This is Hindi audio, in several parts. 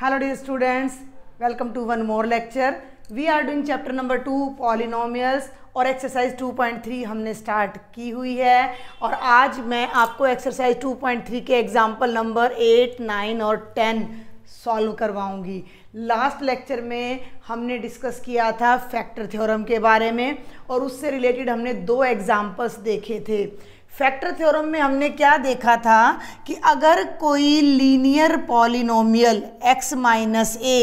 hello dear students welcome to one more lecture we are doing chapter number 2 polynomials और एक्सरसाइज 2.3 हमने स्टार्ट की हुई है और आज मैं आपको एक्सरसाइज 2.3 के एग्जाम्पल नंबर 8, 9 और 10 सॉल्व करवाऊंगी लास्ट लेक्चर में हमने डिस्कस किया था फैक्टर थ्योरम के बारे में और उससे रिलेटेड हमने दो एग्जाम्पल्स देखे थे फैक्टर थ्योरम में हमने क्या देखा था कि अगर कोई linear polynomial x minus A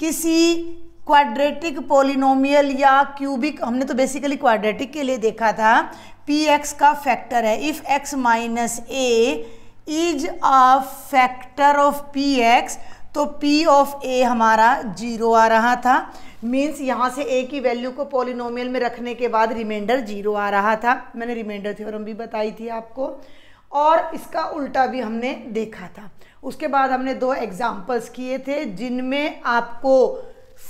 किसी क्वाड्रेटिक पॉलिनोमियल या क्यूबिक हमने तो बेसिकली क्वाड्रेटिक के लिए देखा था पी एक्स का फैक्टर है if X minus A is a factor of P X तो पी ऑफ ए हमारा जीरो आ रहा था मीन्स यहाँ से ए की वैल्यू को पोलिनोमियल में रखने के बाद रिमाइंडर जीरो आ रहा था मैंने रिमाइंडर थ्योरम भी बताई थी आपको और इसका उल्टा भी हमने देखा था उसके बाद हमने दो एग्जाम्पल्स किए थे जिनमें आपको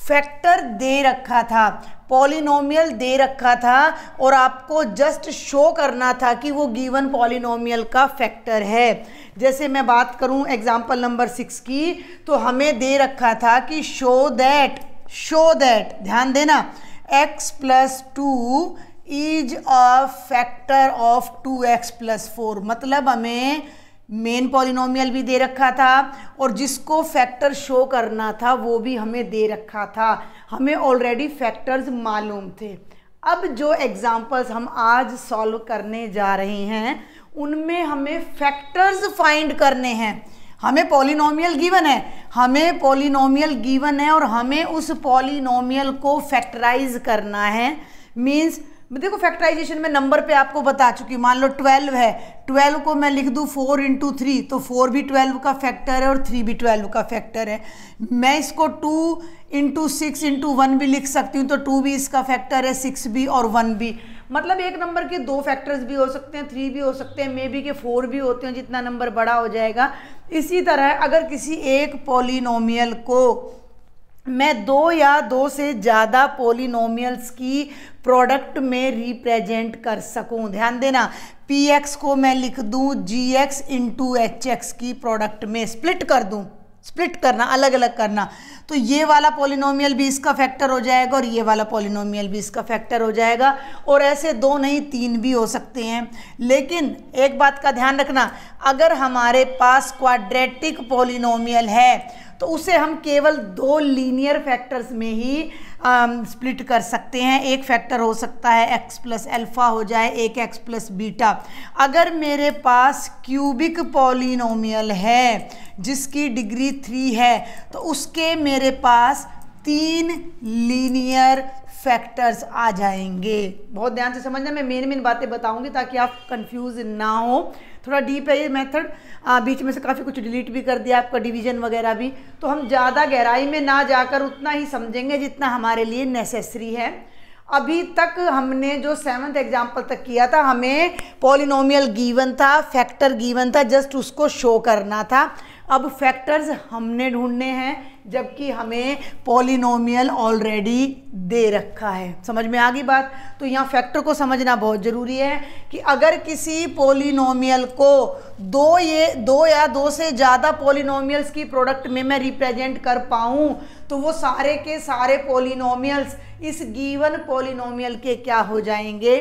फैक्टर दे रखा था पॉलिनोमियल दे रखा था और आपको जस्ट शो करना था कि वो गिवन पॉलिनोमियल का फैक्टर है जैसे मैं बात करूं एग्जांपल नंबर सिक्स की तो हमें दे रखा था कि शो दैट शो दैट ध्यान देना x plus two is a factor of two x plus four मतलब हमें मेन पॉलिनोमियल भी दे रखा था और जिसको फैक्टर शो करना था वो भी हमें दे रखा था हमें ऑलरेडी फैक्टर्स मालूम थे अब जो एग्जांपल्स हम आज सॉल्व करने जा रहे हैं उनमें हमें फैक्टर्स फाइंड करने हैं हमें पॉलिनोमियल गिवन है हमें पॉलिनोमियल गिवन है और हमें उस पॉलिनोमियल को फैक्टराइज करना है मीन्स देखो फैक्टराइजेशन में नंबर पे आपको बता चुकी हूँ मान लो ट्वेल्व है ट्वेल्व को मैं लिख दूँ फोर इंटू थ्री तो फोर भी ट्वेल्व का फैक्टर है और थ्री भी ट्वेल्व का फैक्टर है मैं इसको two into six into one भी लिख सकती हूँ तो टू भी इसका फैक्टर है सिक्स भी और वन भी मतलब एक नंबर के दो फैक्टर्स भी हो सकते हैं थ्री भी हो सकते हैं मे बी के फोर भी होते हैं जितना नंबर बड़ा हो जाएगा इसी तरह अगर किसी एक पोलिनोमियल को मैं दो या दो से ज़्यादा पोलिनोमियल्स की प्रोडक्ट में रिप्रेजेंट कर सकूं ध्यान देना पी एक्स को मैं लिख दूं G X into H X की प्रोडक्ट में स्प्लिट कर दूं स्प्लिट करना अलग अलग करना तो ये वाला पॉलिनोमियल भी इसका फैक्टर हो जाएगा और ये वाला पॉलिनोमियल भी इसका फैक्टर हो जाएगा और ऐसे दो नहीं तीन भी हो सकते हैं लेकिन एक बात का ध्यान रखना अगर हमारे पास क्वाड्रेटिक पॉलिनोमियल है तो उसे हम केवल दो लीनियर फैक्टर्स में ही स्प्लिट कर सकते हैं एक फैक्टर हो सकता है एक्स प्लस एल्फ़ा हो जाए एक एक्स प्लस बीटा अगर मेरे पास क्यूबिक पॉलिनोमियल है जिसकी डिग्री थ्री है तो उसके मेरे पास तीन लीनियर फैक्टर्स आ जाएंगे बहुत ध्यान से समझना मैं मेन मेन बातें बताऊंगी ताकि आप कंफ्यूज ना हो थोड़ा डीप है ये मेथड बीच में से काफ़ी कुछ डिलीट भी कर दिया आपका डिवीजन वगैरह भी तो हम ज़्यादा गहराई में ना जाकर उतना ही समझेंगे जितना हमारे लिए नेसेसरी है अभी तक हमने जो सेवन्थ एग्जाम्पल तक किया था हमें पोलिनोमियल गीवन था फैक्टर गीवन था जस्ट उसको शो करना था अब फैक्टर्स हमने ढूंढने हैं जबकि हमें पॉलिनोमियल ऑलरेडी दे रखा है समझ में आ गई बात तो यहाँ फैक्टर को समझना बहुत ज़रूरी है कि अगर किसी पॉलिनोमियल को दो ये दो या दो से ज़्यादा पॉलिनोमियल्स की प्रोडक्ट में मैं रिप्रेजेंट कर पाऊँ तो वो सारे के सारे पॉलिनोमियल्स इस गिवन पॉलिनोमियल के क्या हो जाएंगे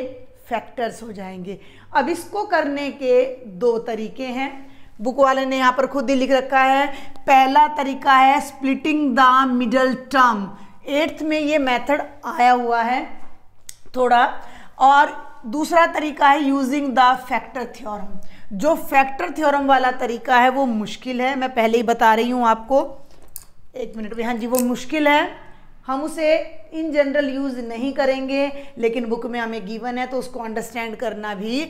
फैक्टर्स हो जाएंगे अब इसको करने के दो तरीके हैं बुक वाले ने यहाँ पर खुद ही लिख रखा है पहला तरीका है splitting the middle term eighth में ये मेथड आया हुआ है थोड़ा और दूसरा तरीका है यूजिंग द फैक्टर थ्योरम जो फैक्टर थ्योरम वाला तरीका है वो मुश्किल है मैं पहले ही बता रही हूँ आपको एक मिनट में हाँ जी वो मुश्किल है हम उसे इन जनरल यूज़ नहीं करेंगे लेकिन बुक में हमें गिवन है तो उसको अंडरस्टैंड करना भी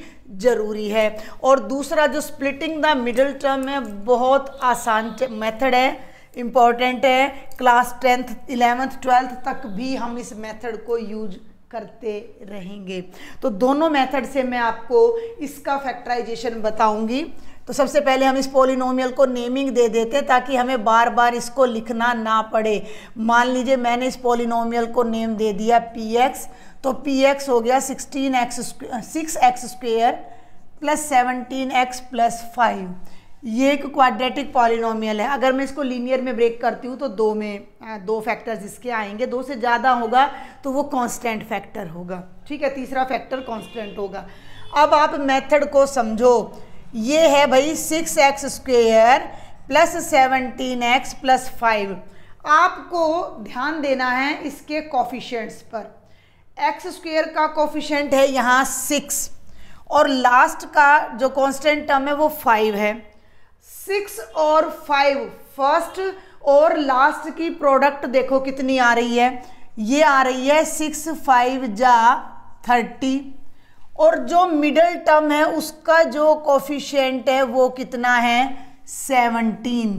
ज़रूरी है और दूसरा जो स्प्लिटिंग द मिडिल टर्म है बहुत आसान मेथड है इम्पॉर्टेंट है क्लास टेंथ इलेवेंथ ट्वेल्थ तक भी हम इस मेथड को यूज करते रहेंगे तो दोनों मेथड से मैं आपको इसका फैक्टराइजेशन बताऊंगी तो सबसे पहले हम इस पोलिनोमियल को नेमिंग दे देते हैं ताकि हमें बार बार इसको लिखना ना पड़े मान लीजिए मैंने इस पोलिनोमियल को नेम दे दिया पी एक्स तो पी एक्स हो गया sixteen X six x square plus seventeen x plus five ये एक क्वाड्रेटिक पॉलिनोमियल है अगर मैं इसको लीनियर में ब्रेक करती हूँ तो दो में दो फैक्टर्स इसके आएंगे दो से ज़्यादा होगा तो वो कांस्टेंट फैक्टर होगा ठीक है तीसरा फैक्टर कांस्टेंट होगा अब आप मेथड को समझो ये है भाई six x square plus seventeen x plus five आपको ध्यान देना है इसके कॉफिशेंट्स पर एक्स स्क्वेयर का कॉफिशेंट है यहाँ सिक्स और लास्ट का जो कांस्टेंट टर्म है वो फाइव है सिक्स और फाइव फर्स्ट और लास्ट की प्रोडक्ट देखो कितनी आ रही है ये आ रही है सिक्स फाइव जा थर्टी और जो मिडल टर्म है उसका जो कॉफिशेंट है वो कितना है सेवनटीन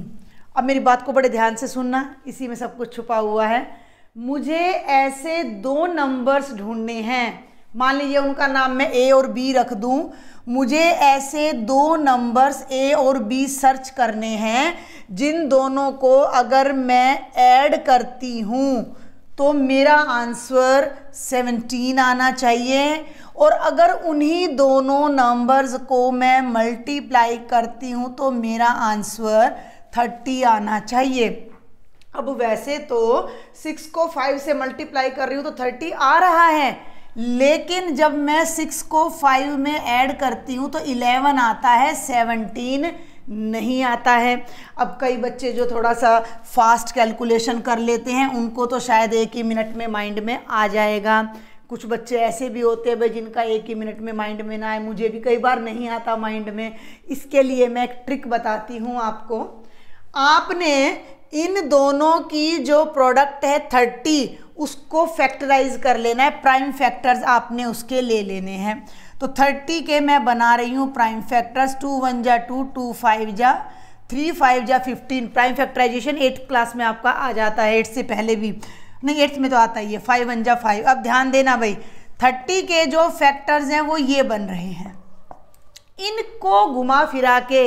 अब मेरी बात को बड़े ध्यान से सुनना इसी में सब कुछ छुपा हुआ है मुझे ऐसे दो नंबर्स ढूंढने हैं मान लीजिए उनका नाम मैं ए और बी रख दूं मुझे ऐसे दो नंबर्स ए और बी सर्च करने हैं जिन दोनों को अगर मैं ऐड करती हूँ तो मेरा आंसर 17 आना चाहिए और अगर उन्हीं दोनों नंबर्स को मैं मल्टीप्लाई करती हूँ तो मेरा आंसर 30 आना चाहिए अब वैसे तो सिक्स को फाइव से मल्टीप्लाई कर रही हूँ तो थर्टी आ रहा है लेकिन जब मैं सिक्स को फाइव में ऐड करती हूँ तो इलेवन आता है सेवनटीन नहीं आता है अब कई बच्चे जो थोड़ा सा फास्ट कैलकुलेशन कर लेते हैं उनको तो शायद एक ही मिनट में माइंड में आ जाएगा कुछ बच्चे ऐसे भी होते हैं भाई जिनका एक ही मिनट में माइंड में ना आए मुझे भी कई बार नहीं आता माइंड में इसके लिए मैं एक ट्रिक बताती हूँ आपको आपने इन दोनों की जो प्रोडक्ट है थर्टी उसको फैक्टराइज कर लेना है प्राइम फैक्टर्स आपने उसके ले लेने हैं तो थर्टी के मैं बना रही हूँ प्राइम फैक्टर्स टू वन जा टू टू फाइव जा थ्री फाइव जा fifteen prime factorization eighth class में आपका आ जाता है एट्थ से पहले भी नहीं एट्थ में तो आता ही है फाइव वन जा फाइव अब ध्यान देना भाई थर्टी के जो फैक्टर्स हैं वो ये बन रहे हैं इनको घुमा फिरा के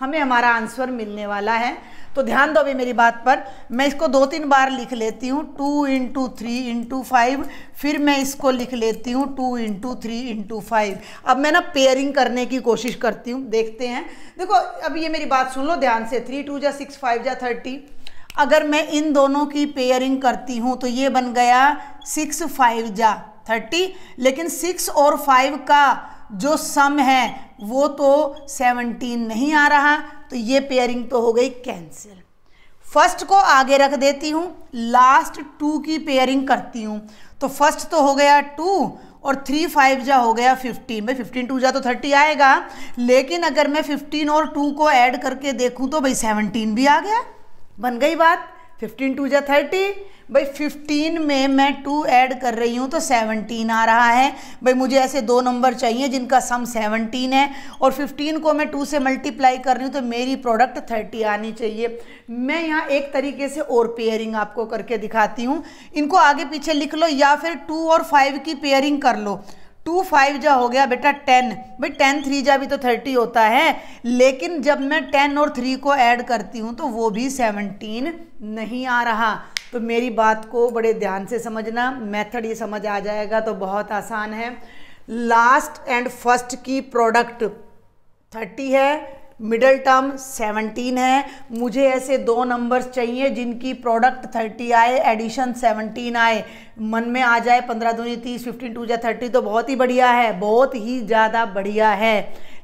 हमें हमारा आंसर मिलने वाला है तो ध्यान दो अभी मेरी बात पर मैं इसको दो तीन बार लिख लेती हूँ two into three into five फिर मैं इसको लिख लेती हूँ two into three into five अब मैं ना पेयरिंग करने की कोशिश करती हूँ देखते हैं देखो अब ये मेरी बात सुन लो ध्यान से थ्री टू जा सिक्स फाइव जा थर्टी अगर मैं इन दोनों की पेयरिंग करती हूँ तो ये बन गया सिक्स फाइव जा थर्टी लेकिन सिक्स और फाइव का जो सम है वो तो सेवनटीन नहीं आ रहा तो ये पेयरिंग तो हो गई कैंसिल फर्स्ट को आगे रख देती हूँ लास्ट टू की पेयरिंग करती हूँ तो फर्स्ट तो हो गया टू और थ्री फाइव जा हो गया फिफ्टीन भाई फिफ्टीन टू जा तो थर्टी आएगा लेकिन अगर मैं फिफ्टीन और टू को ऐड करके देखूँ तो भाई सेवनटीन भी आ गया बन गई बात फिफ्टीन टू जै थर्टी भाई फिफ्टीन में मैं टू ऐड कर रही हूँ तो सेवनटीन आ रहा है भाई मुझे ऐसे दो नंबर चाहिए जिनका सम सेवनटीन है और फिफ्टीन को मैं टू से मल्टीप्लाई कर रही हूँ तो मेरी प्रोडक्ट थर्टी आनी चाहिए मैं यहाँ एक तरीके से और पेयरिंग आपको करके दिखाती हूँ इनको आगे पीछे लिख लो या फिर टू और फाइव की पेयरिंग कर लो टू फाइव जा हो गया बेटा टेन भाई टेन थ्री जा भी तो थर्टी होता है लेकिन जब मैं टेन और थ्री को ऐड करती हूँ तो वो भी सेवनटीन नहीं आ रहा तो मेरी बात को बड़े ध्यान से समझना मेथड ये समझ आ जाएगा तो बहुत आसान है लास्ट एंड फर्स्ट की प्रोडक्ट थर्टी है मिडल टर्म 17 है मुझे ऐसे दो नंबर्स चाहिए जिनकी प्रोडक्ट 30 आए एडिशन 17 आए मन में आ जाए पंद्रह दूनी तीस फिफ्टीन टू या थर्टी तो बहुत ही बढ़िया है बहुत ही ज़्यादा बढ़िया है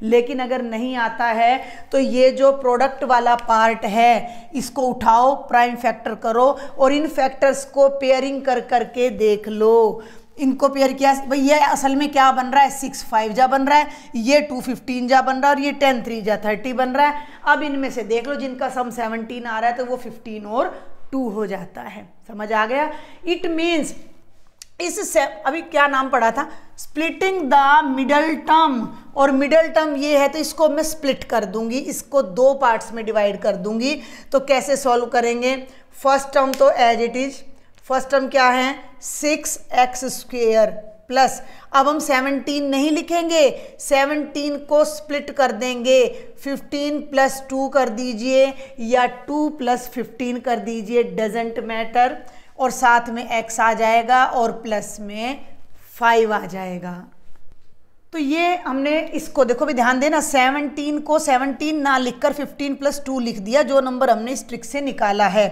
लेकिन अगर नहीं आता है तो ये जो प्रोडक्ट वाला पार्ट है इसको उठाओ प्राइम फैक्टर करो और इन फैक्टर्स को पेयरिंग कर करके देख लो इनको पेयर किया भाई ये असल में क्या बन रहा है सिक्स फाइव जा बन रहा है ये टू फिफ्टीन जा बन रहा है और ये टेन थ्री जा थर्टी बन रहा है अब इनमें से देख लो जिनका सम सेवनटीन आ रहा है तो वो फिफ्टीन और टू हो जाता है समझ आ गया इट मीन्स इस से अभी क्या नाम पड़ा था स्प्लिटिंग द मिडल टर्म और मिडल टर्म ये है तो इसको मैं स्प्लिट कर दूंगी इसको दो पार्ट्स में डिवाइड कर दूंगी तो कैसे सॉल्व करेंगे फर्स्ट टर्म तो as it is first term क्या है सिक्स एक्स स्क्वेयर प्लस अब हम सेवनटीन नहीं लिखेंगे सेवनटीन को स्प्लिट कर देंगे फिफ्टीन प्लस टू कर दीजिए या टू प्लस फिफ्टीन कर दीजिए डजेंट मैटर और साथ में एक्स आ जाएगा और प्लस में फाइव आ जाएगा तो ये हमने इसको देखो भी ध्यान देना 17 को 17 ना लिखकर 15 प्लस टू लिख दिया जो नंबर हमने इस ट्रिक से निकाला है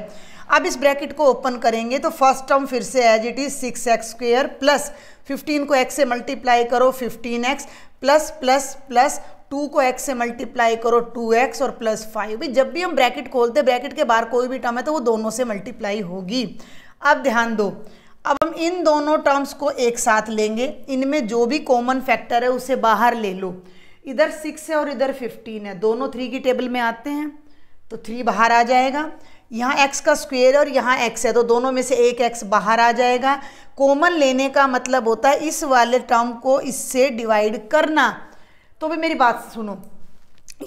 अब इस ब्रैकेट को ओपन करेंगे तो फर्स्ट टर्म फिर से as it is six x square plus fifteen को एक्स से मल्टीप्लाई करो fifteen x plus plus plus two को एक्स से मल्टीप्लाई करो टू एक्स और प्लस फाइव जब भी हम ब्रैकेट खोलते ब्रैकेट के बाहर कोई भी टर्म है तो वो दोनों से मल्टीप्लाई होगी अब ध्यान दो अब हम इन दोनों टर्म्स को एक साथ लेंगे इनमें जो भी कॉमन फैक्टर है उसे बाहर ले लो इधर सिक्स है और इधर फिफ्टीन है दोनों थ्री की टेबल में आते हैं तो थ्री बाहर आ जाएगा यहाँ एक्स का स्क्वेयर और यहाँ एक्स है तो दोनों में से एक एक्स बाहर आ जाएगा कॉमन लेने का मतलब होता है इस वाले टर्म को इससे डिवाइड करना तो भी मेरी बात सुनो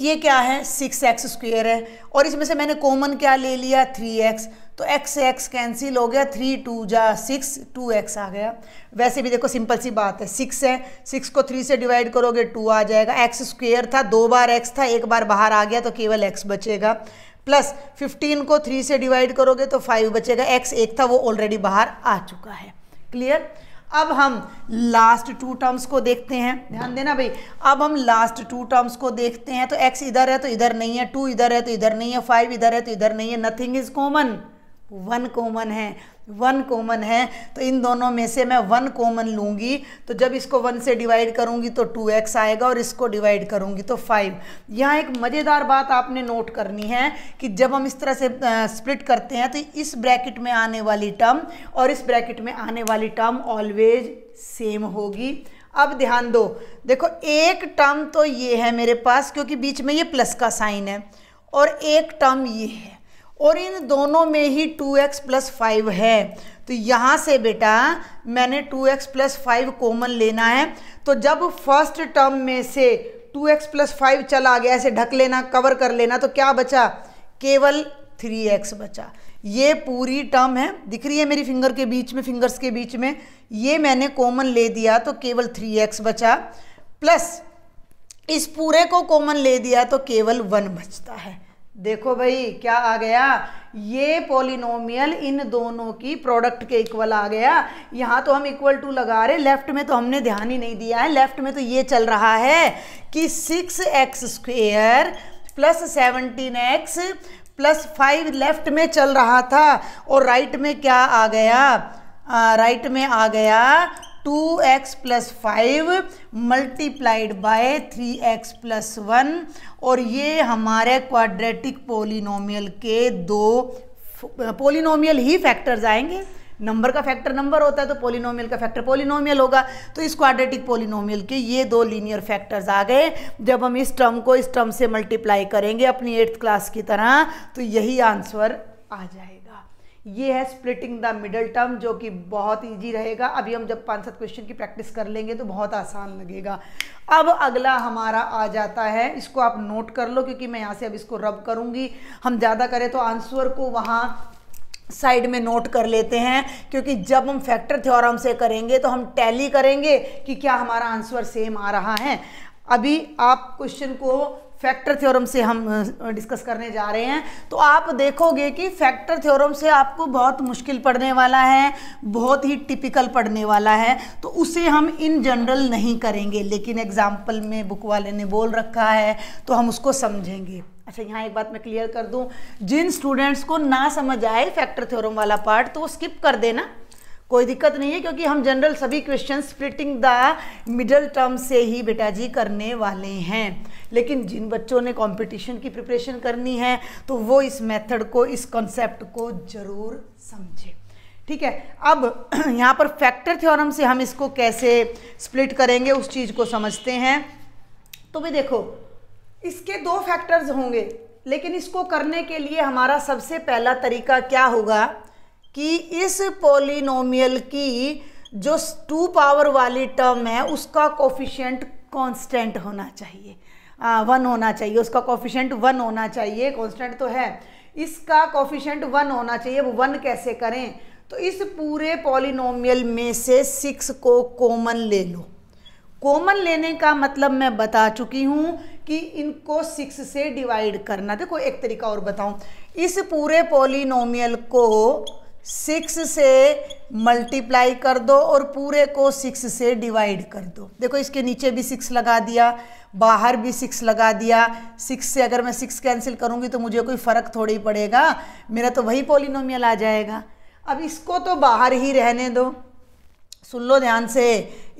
ये क्या है सिक्स एक्स स्क्वेयर है और इसमें से मैंने कॉमन क्या ले लिया थ्री एक्स तो x से x कैंसिल हो गया थ्री टू जा सिक्स टू एक्स आ गया वैसे भी देखो सिंपल सी बात है सिक्स है सिक्स को थ्री से डिवाइड करोगे टू आ जाएगा एक्स स्क्वेयर था दो बार एक्स था एक बार बाहर आ गया तो केवल एक्स बचेगा प्लस फिफ्टीन को थ्री से डिवाइड करोगे तो फाइव बचेगा एक्स एक था वो ऑलरेडी बाहर आ चुका है क्लियर अब हम लास्ट टू टर्म्स को देखते हैं ध्यान देना भाई अब हम लास्ट टू टर्म्स को देखते हैं तो एक्स इधर है तो इधर नहीं है टू इधर है तो इधर नहीं है फाइव इधर है तो इधर नहीं है nothing is common one common है वन कॉमन है तो इन दोनों में से मैं वन कॉमन लूंगी तो जब इसको वन से डिवाइड करूंगी तो टू एक्स आएगा और इसको डिवाइड करूँगी तो फाइव यहाँ एक मज़ेदार बात आपने नोट करनी है कि जब हम इस तरह से स्प्लिट करते हैं तो इस ब्रैकेट में आने वाली टर्म और इस ब्रैकेट में आने वाली टर्म ऑलवेज सेम होगी अब ध्यान दो देखो एक टर्म तो ये है मेरे पास क्योंकि बीच में ये प्लस का साइन है और एक टर्म ये है और इन दोनों में ही टू एक्स प्लस फाइव है तो यहाँ से बेटा मैंने two x plus five common लेना है तो जब फर्स्ट टर्म में से टू एक्स प्लस फाइव चला गया ऐसे ढक लेना कवर कर लेना तो क्या बचा केवल थ्री एक्स बचा ये पूरी टर्म है दिख रही है मेरी फिंगर के बीच में फिंगर्स के बीच में ये मैंने कॉमन ले दिया तो केवल थ्री एक्स बचा प्लस इस पूरे को कॉमन ले दिया तो केवल वन बचता है देखो भाई क्या आ गया ये पोलिनोमियल इन दोनों की प्रोडक्ट के इक्वल आ गया यहाँ तो हम इक्वल टू लगा रहे लेफ्ट में तो हमने ध्यान ही नहीं दिया है लेफ्ट में तो ये चल रहा है कि six x square plus seventeen x plus five left में चल रहा था और राइट में क्या आ गया आ, राइट में आ गया two x plus five multiplied by three x plus one और ये हमारे क्वाड्रेटिक पोलिनोमियल के दो पोलिनोमियल ही फैक्टर्स आएंगे नंबर का फैक्टर नंबर होता है तो पोलिनोमियल का फैक्टर पोलिनोमियल होगा तो इस क्वाड्रेटिक पोलिनोमियल के ये दो लीनियर फैक्टर्स आ गए जब हम इस टर्म को इस टर्म से मल्टीप्लाई करेंगे अपनी एट्थ क्लास की तरह तो यही आंसर आ जाएगा ये है स्प्लिटिंग द मिडल टर्म जो कि बहुत इजी रहेगा अभी हम जब पांच सात क्वेश्चन की प्रैक्टिस कर लेंगे तो बहुत आसान लगेगा अब अगला हमारा आ जाता है इसको आप नोट कर लो क्योंकि मैं यहाँ से अब इसको रब करूँगी हम ज़्यादा करें तो आंसर को वहाँ साइड में नोट कर लेते हैं क्योंकि जब हम फैक्टर थ्योरम से करेंगे तो हम टैली करेंगे कि क्या हमारा आंसर सेम आ रहा है अभी आप क्वेश्चन को फैक्टर थ्योरम से हम डिस्कस करने जा रहे हैं तो आप देखोगे कि फैक्टर थ्योरम से आपको बहुत मुश्किल पढ़ने वाला है बहुत ही टिपिकल पढ़ने वाला है तो उसे हम इन जनरल नहीं करेंगे लेकिन एग्जाम्पल में बुक वाले ने बोल रखा है तो हम उसको समझेंगे अच्छा यहाँ एक बात मैं क्लियर कर दूँ जिन स्टूडेंट्स को ना समझ आए फैक्टर थ्योरम वाला पार्ट तो वो स्किप कर देना कोई दिक्कत नहीं है क्योंकि हम जनरल सभी question splitting the middle term से ही बेटा जी करने वाले हैं लेकिन जिन बच्चों ने कंपटीशन की प्रिपरेशन करनी है तो वो इस मेथड को इस कॉन्सेप्ट को ज़रूर समझे ठीक है अब यहाँ पर फैक्टर थ्योरम से हम इसको कैसे स्प्लिट करेंगे उस चीज़ को समझते हैं तो भी देखो इसके दो फैक्टर्स होंगे लेकिन इसको करने के लिए हमारा सबसे पहला तरीका क्या होगा कि इस पोलिनोमियल की जो टू पावर वाली टर्म है उसका कोफिशियंट कांस्टेंट होना चाहिए आ, वन होना चाहिए उसका कोफिशियंट वन होना चाहिए कांस्टेंट तो है इसका कोफिशियंट वन होना चाहिए वो वन कैसे करें तो इस पूरे पॉलिनोमियल में से सिक्स को कॉमन ले लो कॉमन लेने का मतलब मैं बता चुकी हूँ कि इनको सिक्स से डिवाइड करना देखो एक तरीका और बताऊँ इस पूरे पॉलिनोमियल को सिक्स से मल्टीप्लाई कर दो और पूरे को सिक्स से डिवाइड कर दो देखो इसके नीचे भी सिक्स लगा दिया बाहर भी सिक्स लगा दिया सिक्स से अगर मैं सिक्स कैंसिल करूँगी तो मुझे कोई फ़र्क थोड़ी पड़ेगा मेरा तो वही पोलिनोमियल आ जाएगा अब इसको तो बाहर ही रहने दो सुन लो ध्यान से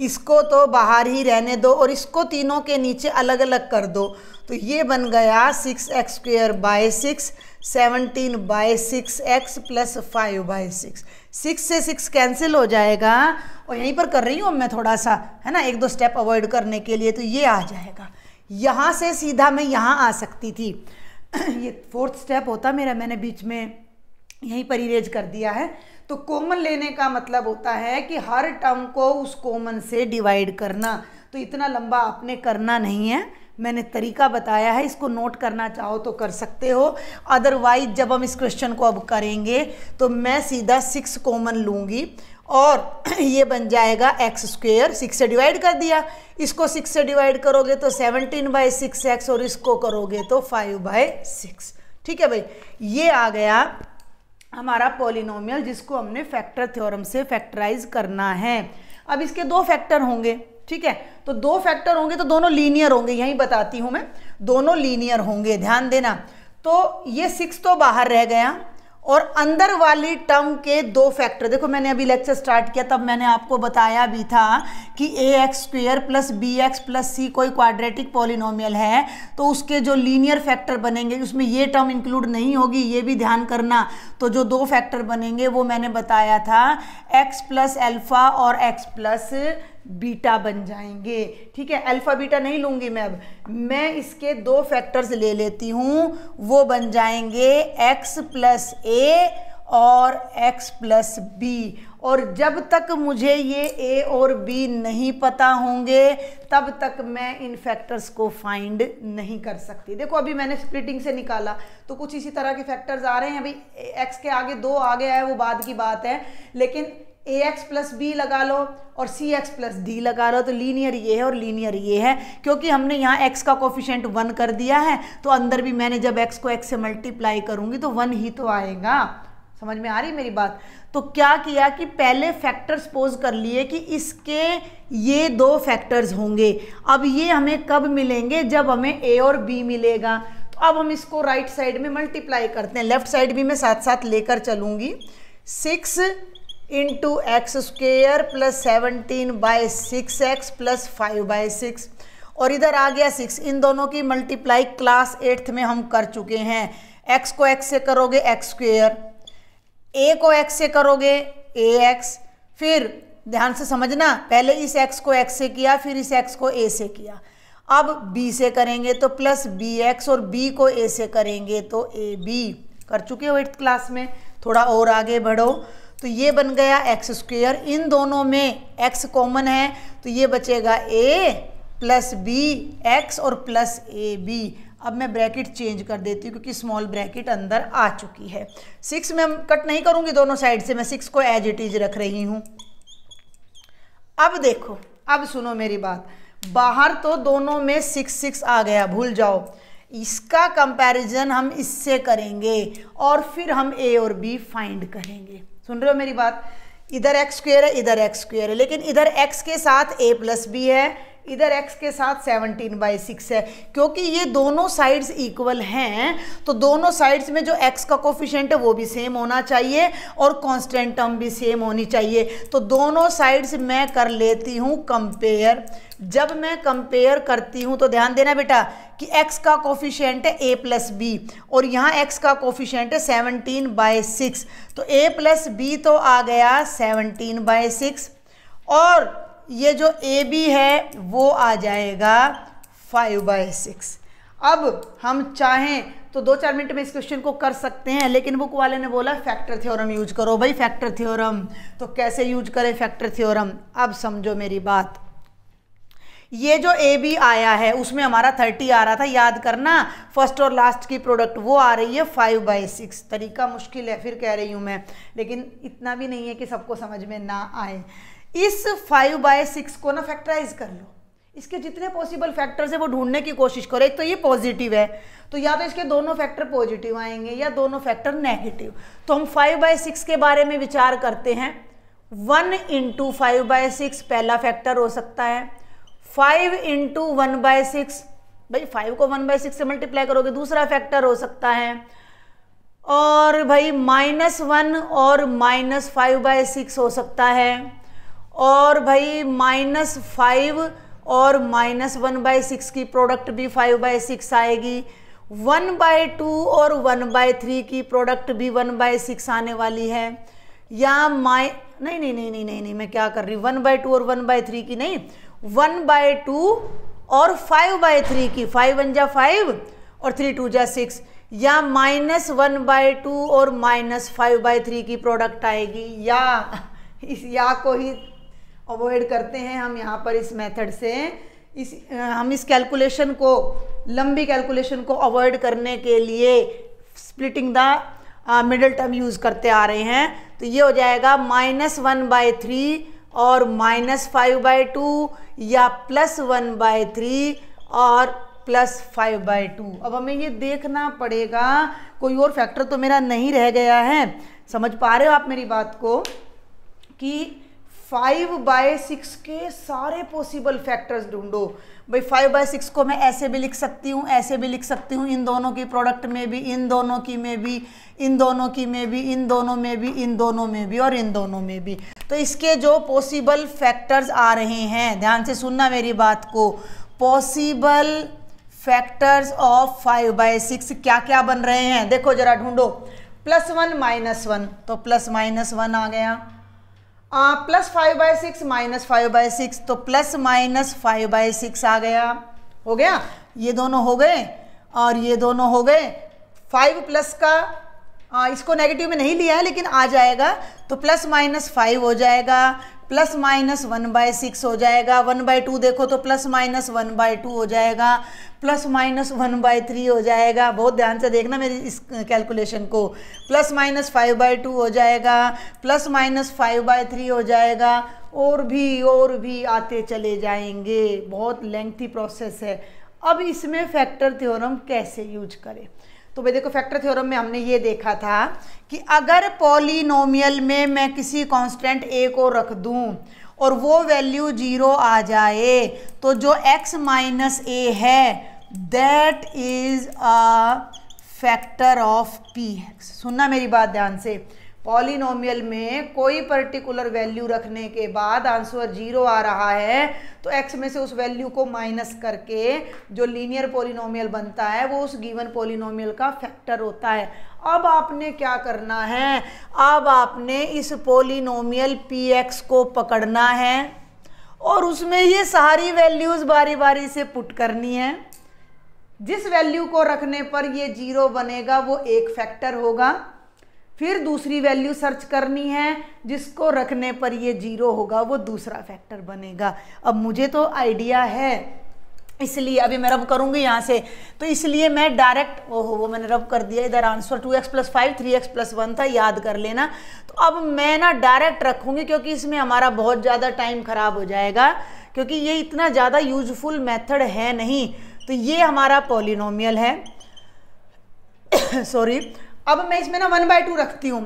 इसको तो बाहर ही रहने दो और इसको तीनों के नीचे अलग अलग कर दो तो ये बन गया six x square by six seventeen by six x plus five by six six से सिक्स कैंसिल हो जाएगा और यहीं पर कर रही हूँ मैं थोड़ा सा है ना एक दो स्टेप अवॉइड करने के लिए तो ये आ जाएगा यहाँ से सीधा मैं यहाँ आ सकती थी ये फोर्थ स्टेप होता मेरा मैंने बीच में यहीं पर इरेज कर दिया है तो कॉमन लेने का मतलब होता है कि हर टर्म को उस कॉमन से डिवाइड करना तो इतना लंबा आपने करना नहीं है मैंने तरीका बताया है इसको नोट करना चाहो तो कर सकते हो अदरवाइज जब हम इस क्वेश्चन को अब करेंगे तो मैं सीधा सिक्स कॉमन लूँगी और ये बन जाएगा एक्स स्क्वेयर सिक्स से डिवाइड कर दिया इसको सिक्स से डिवाइड करोगे तो सेवनटीन बाई सिक्स एक्स और इसको करोगे तो फाइव बाई सिक्स ठीक है भाई ये आ गया हमारा पॉलिनोमियल जिसको हमने फैक्टर थ्योरम से फैक्टराइज करना है अब इसके दो फैक्टर होंगे ठीक है तो दो फैक्टर होंगे तो दोनों लीनियर होंगे यही बताती हूं मैं दोनों लीनियर होंगे ध्यान देना तो ये सिक्स तो बाहर रह गया और अंदर वाली टर्म के दो फैक्टर देखो मैंने अभी लेक्चर स्टार्ट किया तब मैंने आपको बताया भी था कि a x square plus b x plus c कोई क्वाड्रेटिक पॉलिनोमियल है तो उसके जो लीनियर फैक्टर बनेंगे उसमें ये टर्म इंक्लूड नहीं होगी ये भी ध्यान करना तो जो दो फैक्टर बनेंगे वो मैंने बताया था एक्स प्लस एल्फ़ा और एक्स प्लस बीटा बन जाएंगे ठीक है अल्फ़ा बीटा नहीं लूँगी मैं अब मैं इसके दो फैक्टर्स ले लेती हूँ वो बन जाएंगे एक्स प्लस ए और x प्लस बी और जब तक मुझे ये a और b नहीं पता होंगे तब तक मैं इन फैक्टर्स को फाइंड नहीं कर सकती देखो अभी मैंने स्प्लिटिंग से निकाला तो कुछ इसी तरह के फैक्टर्स आ रहे हैं अभी x के आगे दो आ गया है वो बाद की बात है लेकिन ए एक्स प्लस बी लगा लो और सी एक्स प्लस डी लगा लो तो लीनियर ये है और लीनियर ये है क्योंकि हमने यहाँ एक्स का कोफिशेंट वन कर दिया है तो अंदर भी मैंने जब एक्स को एक्स से मल्टीप्लाई करूँगी तो वन ही तो आएगा समझ में आ रही मेरी बात तो क्या किया कि पहले फैक्टर्स पोज कर लिए कि इसके ये दो फैक्टर्स होंगे अब ये हमें कब मिलेंगे जब हमें ए और बी मिलेगा तो अब हम इसको राइट साइड में मल्टीप्लाई करते हैं लेफ्ट साइड भी मैं साथ साथ लेकर चलूंगी six into x square plus seventeen by six x plus five by six और इधर आ गया सिक्स इन दोनों की मल्टीप्लाई क्लास एट्थ में हम कर चुके हैं एक्स को एक्स से करोगे एक्स स्क्र ए को एक्स से करोगे ए एक्स फिर ध्यान से समझना पहले इस एक्स को एक्स से किया फिर इस एक्स को ए से किया अब बी से करेंगे तो प्लस बी एक्स और बी को ए से करेंगे तो ए बी कर चुके हो एट्थ क्लास में थोड़ा और आगे बढ़ो तो ये बन गया एक्स स्क्वेयर इन दोनों में एक्स कॉमन है तो ये बचेगा ए प्लस बी एक्स और प्लस ए बी अब मैं ब्रैकेट चेंज कर देती हूँ क्योंकि स्मॉल ब्रैकेट अंदर आ चुकी है सिक्स में कट नहीं करूँगी दोनों साइड से मैं सिक्स को एज इट इज रख रही हूँ अब देखो अब सुनो मेरी बात बाहर तो दोनों में सिक्स सिक्स आ गया भूल जाओ इसका कंपैरिजन हम इससे करेंगे और फिर हम ए और बी फाइंड करेंगे सुन रहे हो मेरी बात इधर एक्स स्क्र है इधर एक्स स्क्र है लेकिन इधर एक्स के साथ ए प्लस बी है इधर x के साथ 17 बाई सिक्स है क्योंकि ये दोनों साइड्स इक्वल हैं तो दोनों साइड्स में जो x का कोफिशेंट है वो भी सेम होना चाहिए और कॉन्स्टेंट टर्म भी सेम होनी चाहिए तो दोनों साइड्स मैं कर लेती हूँ कंपेयर जब मैं कंपेयर करती हूँ तो ध्यान देना बेटा कि x का कोफिशेंट है a प्लस बी और यहाँ x का कोफिशेंट है 17 बाई सिक्स तो a प्लस बी तो आ गया 17 बाय सिक्स और ये जो ए बी है वो आ जाएगा फाइव बाई सिक्स अब हम चाहें तो दो चार मिनट में इस क्वेश्चन को कर सकते हैं लेकिन बुक वाले ने बोला फैक्टर थ्योरम यूज करो भाई फैक्टर थ्योरम तो कैसे यूज करें फैक्टर थ्योरम अब समझो मेरी बात ये जो ए बी आया है उसमें हमारा थर्टी आ रहा था याद करना फर्स्ट और लास्ट की प्रोडक्ट वो आ रही है फाइव बाई सिक्स तरीका मुश्किल है फिर कह रही हूँ मैं लेकिन इतना भी नहीं है कि सबको समझ में ना आए इस फाइव बाय सिक्स को ना फैक्टराइज कर लो इसके जितने पॉसिबल फैक्टर्स है वो ढूंढने की कोशिश करो एक तो ये पॉजिटिव है तो या तो इसके दोनों फैक्टर पॉजिटिव आएंगे या दोनों फैक्टर नेगेटिव तो हम फाइव बाय सिक्स के बारे में विचार करते हैं one into five by six पहला फैक्टर हो सकता है five into one by six भाई फाइव को वन बाय सिक्स से मल्टीप्लाई करोगे दूसरा फैक्टर हो सकता है और भाई माइनस वन और माइनस फाइव बाय सिक्स हो सकता है और भाई माइनस फाइव और माइनस वन बाय सिक्स की प्रोडक्ट भी फाइव बाय सिक्स आएगी वन बाय टू और वन बाय थ्री की प्रोडक्ट भी वन बाय सिक्स आने वाली है या माइ नहीं नहीं नहीं नहीं नहीं नहीं नहीं मैं क्या कर रही वन बाय टू और वन बाय थ्री की नहीं वन बाय टू और फाइव बाय थ्री की फाइव वन जा फाइव और थ्री टू जा सिक्स या माइनस वन बाय टू और माइनस फाइव बाय थ्री की प्रोडक्ट आएगी या इस या को ही अवॉइड करते हैं हम यहाँ पर इस मेथड से इस हम इस कैलकुलेशन को लंबी कैलकुलेशन को अवॉइड करने के लिए splitting the middle term use करते आ रहे हैं तो ये हो जाएगा माइनस वन बाई थ्री और माइनस फाइव बाई टू या प्लस वन बाई थ्री और प्लस फाइव बाई टू अब हमें ये देखना पड़ेगा कोई और फैक्टर तो मेरा नहीं रह गया है समझ पा रहे हो आप मेरी बात को कि फाइव बाय सिक्स के सारे पॉसिबल फैक्टर्स ढूंढो भाई फाइव बाय सिक्स को मैं ऐसे भी लिख सकती हूँ ऐसे भी लिख सकती हूँ इन दोनों की प्रोडक्ट में भी इन दोनों की में भी इन दोनों की में भी इन दोनों में भी इन दोनों में भी और इन दोनों में भी तो इसके जो पॉसिबल फैक्टर्स आ रहे हैं ध्यान से सुनना मेरी बात को possible factors of five by six क्या क्या बन रहे हैं देखो जरा ढूंढो प्लस वन माइनस वन तो प्लस माइनस वन आ गया plus five by six minus five by six तो plus minus five by six आ गया हो गया ये दोनों हो गए और ये दोनों हो गए फाइव प्लस का आ, इसको नेगेटिव में नहीं लिया है लेकिन आ जाएगा तो प्लस माइनस फाइव हो जाएगा plus minus one by six हो जाएगा वन बाय टू देखो तो plus minus one by two हो जाएगा plus minus one by three हो जाएगा बहुत ध्यान से देखना मेरी इस कैलकुलेशन को plus minus five by two हो जाएगा plus minus five by three हो जाएगा और भी और भी आते चले जाएंगे बहुत लेंथी प्रोसेस है अब इसमें फैक्टर थ्योरम कैसे यूज करें तो भाई देखो फैक्टर थ्योरम में हमने ये देखा था कि अगर पॉलिनोमियल में मैं किसी कांस्टेंट ए को रख दूं और वो वैल्यू जीरो आ जाए तो जो x माइनस ए है that is a factor of P x सुनना मेरी बात ध्यान से पॉलिनोमियल में कोई पर्टिकुलर वैल्यू रखने के बाद आंसर जीरो आ रहा है तो एक्स में से उस वैल्यू को माइनस करके जो लीनियर पॉलिनोमियल बनता है वो उस गिवन पॉलिनोमियल का फैक्टर होता है अब आपने क्या करना है अब आपने इस पोलिनोमियल पी एक्स को पकड़ना है और उसमें ये सारी वैल्यूज़ बारी बारी से पुट करनी है जिस वैल्यू को रखने पर ये जीरो बनेगा वो एक फैक्टर होगा फिर दूसरी वैल्यू सर्च करनी है जिसको रखने पर ये जीरो होगा वो दूसरा फैक्टर बनेगा अब मुझे तो आइडिया है इसलिए अभी मैं रब करूँगी यहाँ से तो इसलिए मैं डायरेक्ट ओहो वो मैंने रब कर दिया इधर answer two x plus five three x plus one था याद कर लेना तो अब मैं ना डायरेक्ट रखूँगी क्योंकि इसमें हमारा बहुत ज़्यादा टाइम ख़राब हो जाएगा क्योंकि ये इतना ज़्यादा यूजफुल मेथड है नहीं तो ये हमारा पॉलिनोमियल है सॉरी अब मैं इसमें ना वन बाय टू रखती हूँ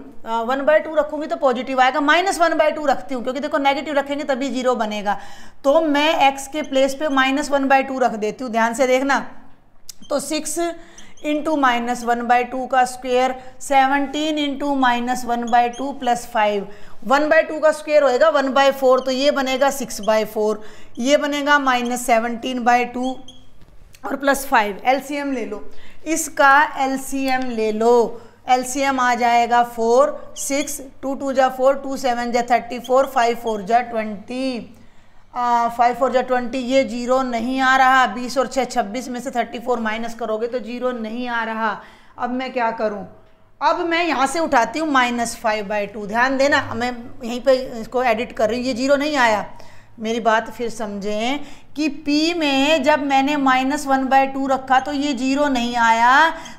वन बाय टू रखूँगी तो पॉजिटिव आएगा माइनस वन बाय टू रखती हूँ क्योंकि देखो नेगेटिव रखेंगे तभी जीरो बनेगा तो मैं एक्स के प्लेस पे माइनस वन बाय टू रख देती हूँ ध्यान से देखना तो six into minus one by two का square seventeen into minus one by two plus five one by two का स्क्वेयर होएगा वन बाय फोर तो ये बनेगा सिक्स बाय फोर ये बनेगा माइनस सेवनटीन बाई टू और प्लस फाइव एल ले लो इसका एल ले लो एलसीएम आ जाएगा फोर सिक्स टू टू जा फोर टू सेवन जा थर्टी फोर फाइव फोर जा ट्वेंटी फाइव फोर जा ट्वेंटी ये जीरो नहीं आ रहा बीस और छः छब्बीस में से थर्टी फोर माइनस करोगे तो जीरो नहीं आ रहा अब मैं क्या करूँ अब मैं यहाँ से उठाती हूँ माइनस फाइव बाई टू ध्यान देना मैं यहीं पे इसको एडिट कर रही हूँ ये जीरो नहीं आया मेरी बात फिर समझें कि P में जब मैंने माइनस वन बाय टू रखा तो ये जीरो नहीं आया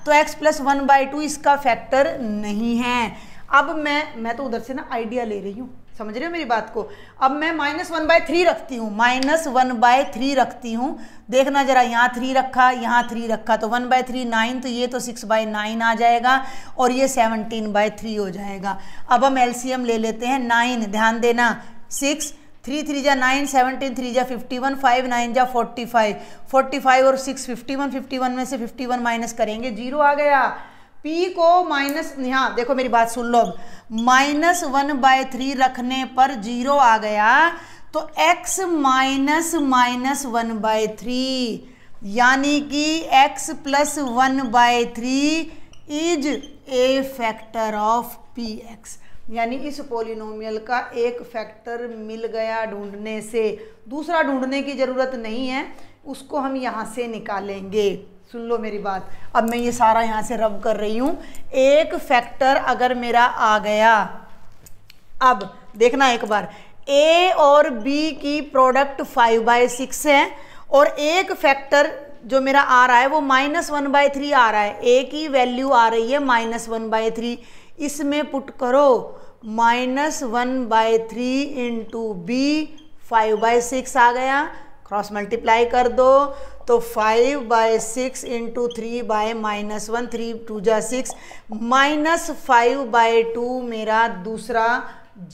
तो x plus one by two इसका फैक्टर नहीं है अब मैं मैं तो उधर से ना आइडिया ले रही हूँ समझ रहे हो मेरी बात को अब मैं माइनस वन बाय थ्री रखती हूँ माइनस वन बाय थ्री रखती हूँ देखना जरा यहाँ थ्री रखा यहाँ थ्री रखा तो वन बाय थ्री नाइन तो ये तो सिक्स बाय नाइन आ जाएगा और ये सेवनटीन बाय थ्री हो जाएगा अब हम एलसीएम ले लेते हैं नाइन ध्यान देना सिक्स थ्री थ्री जा नाइन सेवनटीन थ्री जा फिफ्टी वन फाइव नाइन जा फोर्टी फाइव फोर्टी फाइव और six fifty one fifty one में से फिफ्टी वन माइनस करेंगे जीरो आ गया पी को माइनस यहाँ देखो मेरी बात सुन लो अब माइनस वन बाय थ्री रखने पर जीरो आ गया तो x minus minus one by three यानी कि x plus one by three is a factor of P x यानी इस पोलिनोमियल का एक फैक्टर मिल गया ढूंढने से दूसरा ढूंढने की ज़रूरत नहीं है उसको हम यहाँ से निकालेंगे सुन लो मेरी बात अब मैं ये सारा यहाँ से रब कर रही हूँ एक फैक्टर अगर मेरा आ गया अब देखना एक बार ए और बी की प्रोडक्ट फाइव बाय सिक्स है और एक फैक्टर जो मेरा आ रहा है वो माइनस वन बाय थ्री आ रहा है ए की वैल्यू आ रही है माइनस वन बाय थ्री इसमें पुट करो minus one by three into b five by six आ गया क्रॉस मल्टीप्लाई कर दो तो five by six into three by minus one three two जा six minus five by two मेरा दूसरा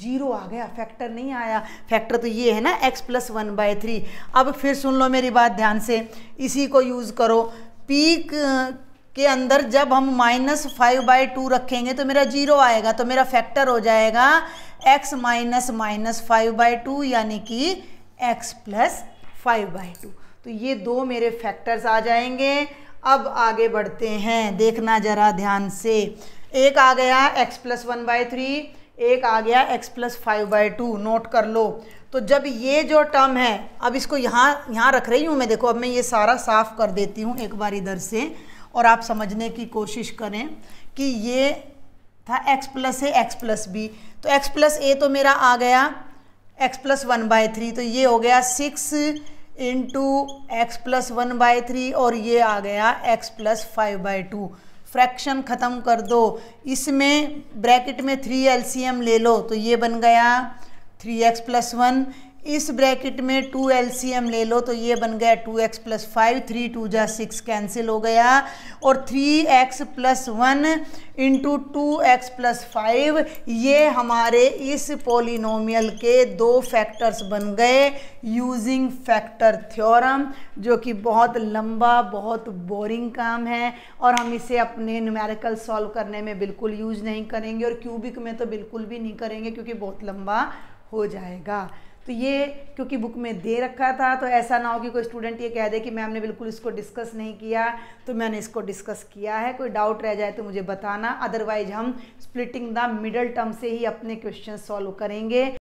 जीरो आ गया फैक्टर नहीं आया फैक्टर तो ये है ना x plus one by three अब फिर सुन लो मेरी बात ध्यान से इसी को यूज़ करो पीक के अंदर जब हम माइनस फाइव बाई टू रखेंगे तो मेरा जीरो आएगा तो मेरा फैक्टर हो जाएगा x minus minus five by two यानी कि x plus five by two तो ये दो मेरे फैक्टर्स आ जाएंगे अब आगे बढ़ते हैं देखना ज़रा ध्यान से एक आ गया x plus one by three एक आ गया x plus five by two note कर लो तो जब ये जो टर्म है अब इसको यहाँ यहाँ रख रही हूँ मैं देखो अब मैं ये सारा साफ कर देती हूँ एक बार इधर से और आप समझने की कोशिश करें कि ये था x plus a x plus b तो x प्लस ए तो मेरा आ गया x plus one by three तो ये हो गया six into x plus one by three और ये आ गया x plus five by two fraction ख़त्म कर दो इसमें ब्रैकेट में थ्री एलसीएम ले लो तो ये बन गया थ्री एक्स प्लस वन इस ब्रैकेट में टू एल ले लो तो ये बन गया two x plus five three two जा सिक्स कैंसिल हो गया और three x plus one into two x plus five ये हमारे इस पोलिनोमियल के दो फैक्टर्स बन गए यूजिंग फैक्टर थ्योरम जो कि बहुत लंबा बहुत बोरिंग काम है और हम इसे अपने न्यूमेरिकल सॉल्व करने में बिल्कुल यूज नहीं करेंगे और क्यूबिक में तो बिल्कुल भी नहीं करेंगे क्योंकि बहुत लंबा हो जाएगा तो ये क्योंकि बुक में दे रखा था तो ऐसा ना हो कि कोई स्टूडेंट ये कह दे कि मैम ने बिल्कुल इसको डिस्कस नहीं किया तो मैंने इसको डिस्कस किया है कोई डाउट रह जाए तो मुझे बताना अदरवाइज हम स्प्लिटिंग द मिडल टर्म से ही अपने क्वेश्चन सॉल्व करेंगे